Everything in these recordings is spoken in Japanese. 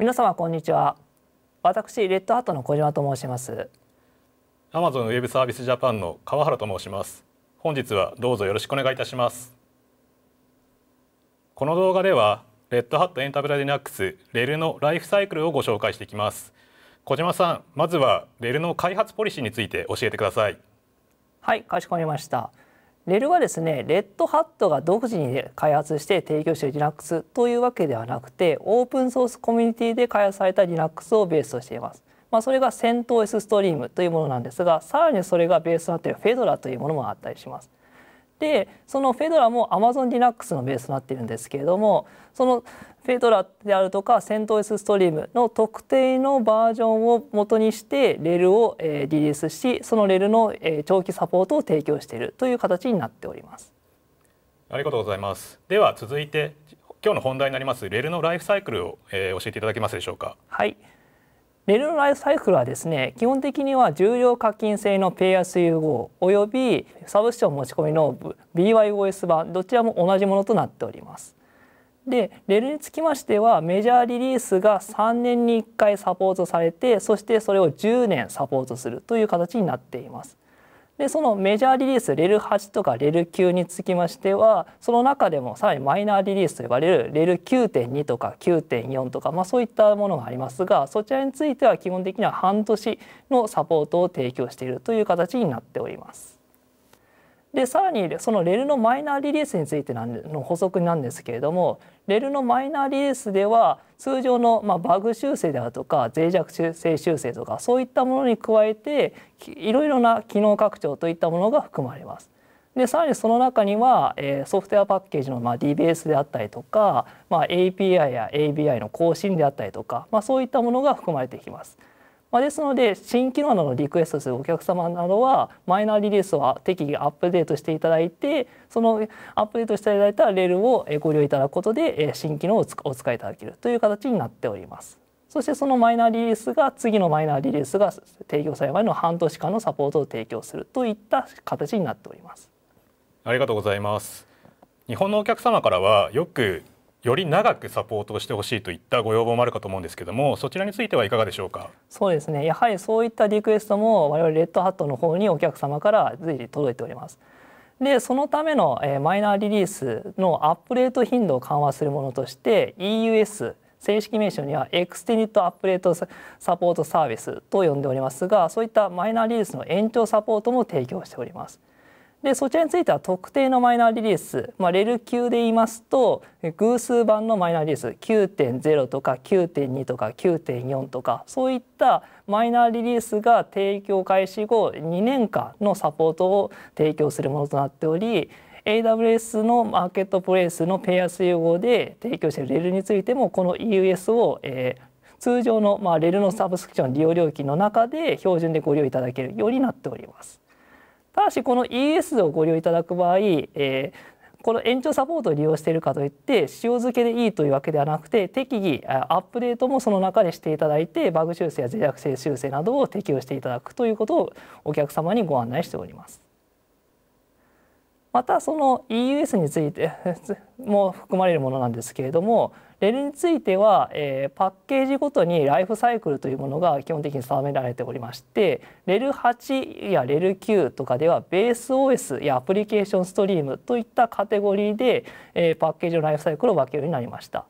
皆様こんにちは私レッドハットの小島と申します Amazon ウェブサービスジャパンの川原と申します本日はどうぞよろしくお願いいたしますこの動画ではレッドハットエンタブライリナックスレルのライフサイクルをご紹介していきます小島さんまずはレルの開発ポリシーについて教えてくださいはいかしこまりましたレルはですねレッドハットが独自に開発して提供している Linux というわけではなくてオープンソースコミュニティで開発された Linux をベースとしています。まあ、それが CentOS ストリームというものなんですがさらにそれがベースとなっているフェドラというものもあったりします。でそのフェドラも AmazonLinux のベースとなっているんですけれどもそのフェドラであるとか CentOS ストリームの特定のバージョンを元にしてレルをリリースしそのレルの長期サポートを提供しているという形になっております。ありがとうございます。では続いて今日の本題になりますレルのライフサイクルを、え教えていただけますでしょうか。はい。レールのライフサイクルはですね基本的には重量課金制のペイアス融合およびサブスション持ち込みの BYOS 版どちらも同じものとなっております。でレールにつきましてはメジャーリリースが3年に1回サポートされてそしてそれを10年サポートするという形になっています。でそのメジャーリリースレル8とかレル9につきましてはその中でもさらにマイナーリリースと呼ばれるレル9.2とか9.4とか、まあ、そういったものがありますがそちらについては基本的には半年のサポートを提供しているという形になっております。でさらにそのレールのマイナーリリースについての補足なんですけれどもレールのマイナーリリースでは通常のまあバグ修正であるとか脆弱性修正とかそういったものに加えていろいろな機能拡張といったものが含まれます。でさらにその中には、えソフトウェアパッケージの、ま DBS であったりとか、ま API や ABI の更新であったりとか、まそういったものが含まれてきます。まあ、ですので新機能などのリクエストするお客様などはマイナーリリースを適宜アップデートしていただいてそのアップデートしていただいたレールをご利用いただくことで新機能をお使いいただけるという形になっております。そしてそのマイナーリリースが次のマイナーリリースが提供されるまでの半年間のサポートを提供するといった形になっております。ありがとうございます。日本のお客様からはよくより長くサポートをしてほしいといったご要望もあるかと思うんですけどもそちらについてはいかがでしょうかそうですねやはりそういったリクエストも我々レッドハットの方にお客様から随時届いておりますでそのための、えマイナーリリースのアップデート頻度を緩和するものとして EUS 正式名称にはエクステニットアップデートサポートサービスと呼んでおりますがそういったマイナーリリースの延長サポートも提供しております。でそちらについては特定のマイナーリリース、まあ、レル級で言いますと偶数版のマイナーリリース9.0とか9.2とか9.4とかそういったマイナーリリースが提供開始後2年間のサポートを提供するものとなっており AWS のマーケットプレイスのペアス用合で提供しているレルについてもこの EUS を、えー、通常の、まあ、レルのサブスクリプション利用料金の中で標準でご利用いただけるようになっております。ただしこの ES をご利用いただく場合、えー、この延長サポートを利用しているかといって塩漬けでいいというわけではなくて適宜アップデートもその中でしていただいてバグ修正や脆弱性修正などを適用していただくということをお客様にご案内しております。またその EUS について も含まれるものなんですけれどもレールについては、えパッケージごとにライフサイクルというものが基本的に定められておりましてレル8やレル9とかではベース OS やアプリケーションストリームといったカテゴリーで、えパッケージのライフサイクルを分けるようになりました。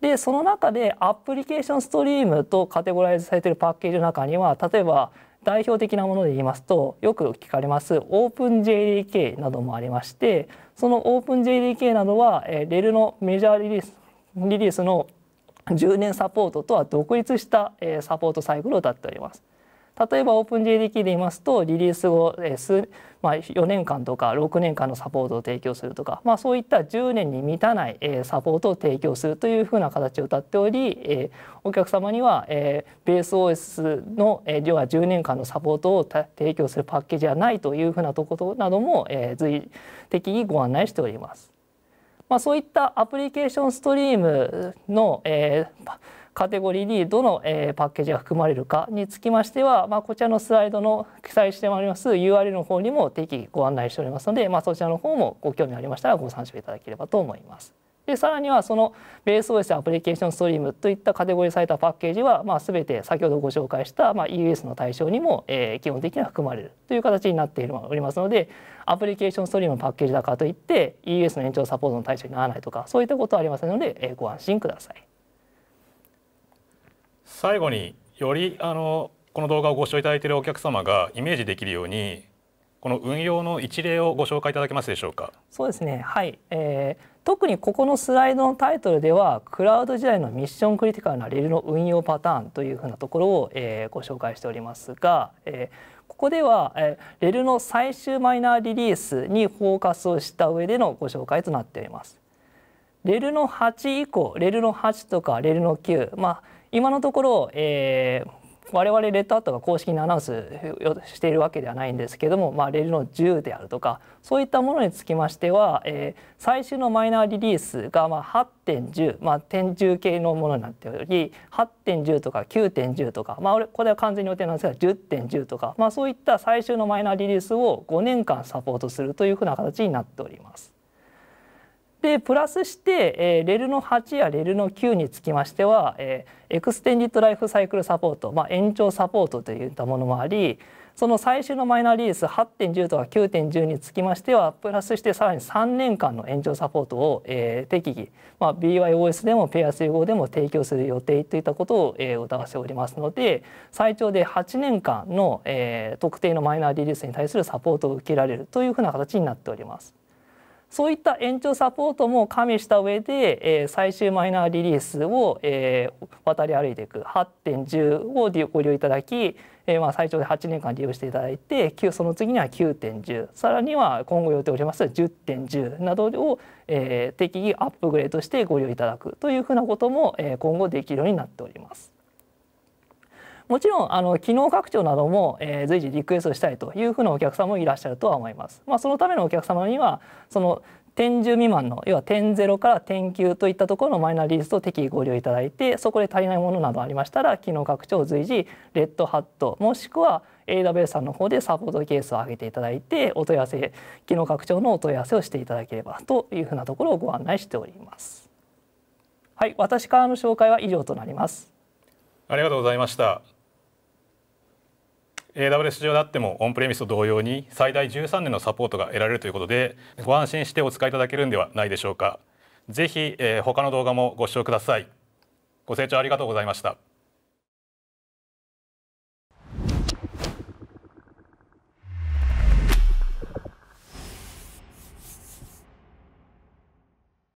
でその中でアプリケーションストリームとカテゴライズされているパッケージの中には例えば代表的なもので言いますとよく聞かれますオープン JDK などもありましてそのオープン JDK などは、えー、レールのメジャーリリースリリースの10年サポートとは独立した、えサポートサイクルを立っております。例えば OpenJDK で言いますとリリース後、数まあ、4年間とか6年間のサポートを提供するとか、まあ、そういった10年に満たない、サポートを提供するというふうな形をうたっており、お客様には、ベース OS の、要は10年間のサポートを提供するパッケージはないというふうなところなども、随随的にご案内しております。まあ、そういったアプリケーションストリームの、えーカテゴリーにどの、えパッケージが含まれるかにつきましては、まこちらのスライドの記載していります URL の方にも適宜ご案内しておりますので、まそちらの方もご興味ありましたらご参照いただければと思います。でさらにはそのベース OS アプリケーションストリームといったカテゴリーされたパッケージは、まあ、全て先ほどご紹介した、まあ、EUS の対象にも、えー、基本的には含まれるという形になっておりますのでアプリケーションストリームのパッケージだからといって EUS の延長サポートの対象にならないとかそういったことはありませんので、えー、ご安心ください。最後によりあのこの動画をご視聴いただいているお客様がイメージできるようにこの運用の一例をご紹介いただけますでしょうかそうですねはい、えー、特にここのスライドのタイトルではクラウド時代のミッションクリティカルなレールの運用パターンというふうなところを、えー、ご紹介しておりますが、えー、ここでは、えー、レルの最終マイナーリリースにフォーカスをした上でのご紹介となっております。レルの8以降レルの8とかレルの9まあ今のところ、えー、我々レッドアートが公式にアナウンスしているわけではないんですけども、まあ、レールの10であるとかそういったものにつきましては、えー、最終のマイナーリリースがまあ8.10、まあ、点10系のものになっており8.10とか9.10とか、まあ、これは完全に予定なんですが10.10とか、まあ、そういった最終のマイナーリリースを5年間サポートするというふうな形になっております。でプラスして、えー、レルの8やレルの9につきましては、えー、エクステンディッドライフサイクルサポート、まあ、延長サポートといったものもありその最終のマイナーリリース8.10とか9.10につきましてはプラスしてさらに3年間の延長サポートを、えー、適宜、まあ、BYOS でもペア集合でも提供する予定といったことを、えー、疑わしておりますので最長で8年間の、えー、特定のマイナーリリースに対するサポートを受けられるというふうな形になっております。そういった延長サポートも加味した上で、えー、最終マイナーリリースを、えー、渡り歩いていく8.10をご利用いただき、えー、まあ最長で8年間利用していただいてその次には9.10さらには今後予定おります10.10などを、えー、適宜アップグレードしてご利用いただくというふうなことも、えー、今後できるようになっております。もちろんあの機能拡張なども、えー、随時リクエストしたいというふうなお客様もいらっしゃるとは思います。まあ、そのためのお客様にはその点10未満の要は点0から点9といったところのマイナーリリースを適宜ご利用いただいてそこで足りないものなどありましたら機能拡張を随時レッドハットもしくは AWS さんの方でサポートケースを上げていただいてお問い合わせ機能拡張のお問い合わせをしていただければというふうなところをご案内しております。はい、私からの紹介は以上となります。ありがとうございました。AWS 上であってもオンプレミスと同様に最大13年のサポートが得られるということでご安心してお使いいただけるんではないでしょうか。ぜひ、えー、他の動画もご視聴ください。ご清聴ありがとうございました。